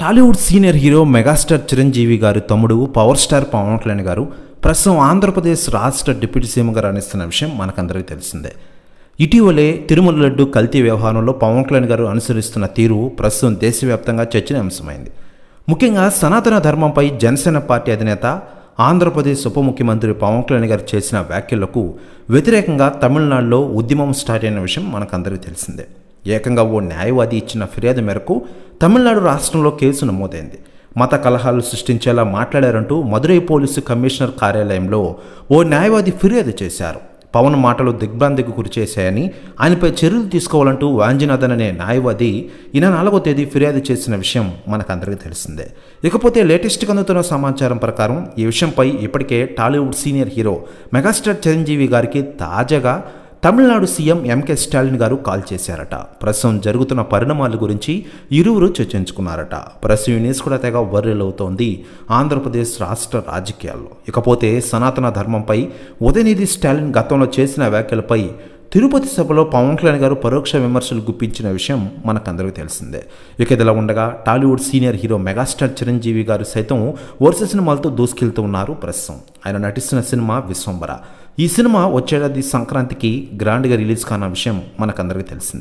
Tollywood senior hero megastar Chiranjeevi గారు తమ్ముడు power star Pawan Kalyan గారు ప్రస్తుతం ఆంధ్రప్రదేశ్ రాష్ట్ర డిప్యూటీ సీఎంగా రాణిస్తున్న విషయం మనకందరికీ తెలిసిందే ఇటీవలే తిరుమల లడ్డు కల్తీ వ్యవహారంలో పవన్ కళ్యాణ్ గారు అనుసరిస్తున్న తీరు ప్రస్తుతం దేశవ్యాప్తంగా చర్చనీయాంశమైంది ముఖ్యంగా సనాతన ధర్మంపై జనసేన పార్టీ అధినేత ఆంధ్రప్రదేశ్ ఉప ముఖ్యమంత్రి పవన్ కళ్యాణ్ గారు చేసిన వ్యాఖ్యలకు వ్యతిరేకంగా తమిళనాడులో ఉద్యమం స్టార్ట్ అయిన విషయం మనకందరికీ తెలిసిందే ఏకంగా ఓ న్యాయవాది ఇచ్చిన ఫిర్యాదు మేరకు తమిళనాడు రాష్ట్రంలో కేసు నమోదైంది మత కలహాలు సృష్టించేలా మాట్లాడారంటూ మదురై పోలీసు కమిషనర్ కార్యాలయంలో ఓ న్యాయవాది ఫిర్యాదు చేశారు పవన్ మాటలు దిగ్భ్రాంతికి గురిచేశాయని ఆయనపై చర్యలు తీసుకోవాలంటూ వాంజినాథన్ అనే న్యాయవాది ఇన నాలుగో తేదీ ఫిర్యాదు చేసిన విషయం మనకందరికీ తెలిసిందే ఇకపోతే లేటెస్ట్గా అందుతున్న సమాచారం ప్రకారం ఈ విషయంపై ఇప్పటికే Tollywood senior hero megastar Chiranjeevi గారికి తాజాగా తమిళనాడు సీఎం ఎంకే స్టాలిన్ గారు కాల్ చేశారట ప్రస్తుతం జరుగుతున్న పరిణామాల గురించి ఇరువురు చర్చించుకున్నారట ప్రెస్ యూనిస్ కూడా తెగ వర్రెలవుతోంది ఆంధ్రప్రదేశ్ రాష్ట్ర రాజకీయాల్లో ఇకపోతే సనాతన ధర్మంపై ఉదయనిధి స్టాలిన్ గతంలో చేసిన వ్యాఖ్యలపై తిరుపతి సభలో పవన్ కళ్యాణ్ గారు పరోక్ష విమర్శలు గుప్పించిన విషయం మనకందరికీ తెలిసిందే ఇక ఇదిలా ఉండగా Tollywood senior hero megastar Chiranjeevi గారు సైతం వరుస సినిమాలతో దూసుకెళ్తూ ఉన్నారు ప్రస్తుతం ఆయన నటిస్తున్న సినిమా విశ్వంబర ఈ సినిమా వచ్చేడాది సంక్రాంతికి గ్రాండ్గా రిలీజ్ కాన విషయం మనకందరికీ తెలిసింది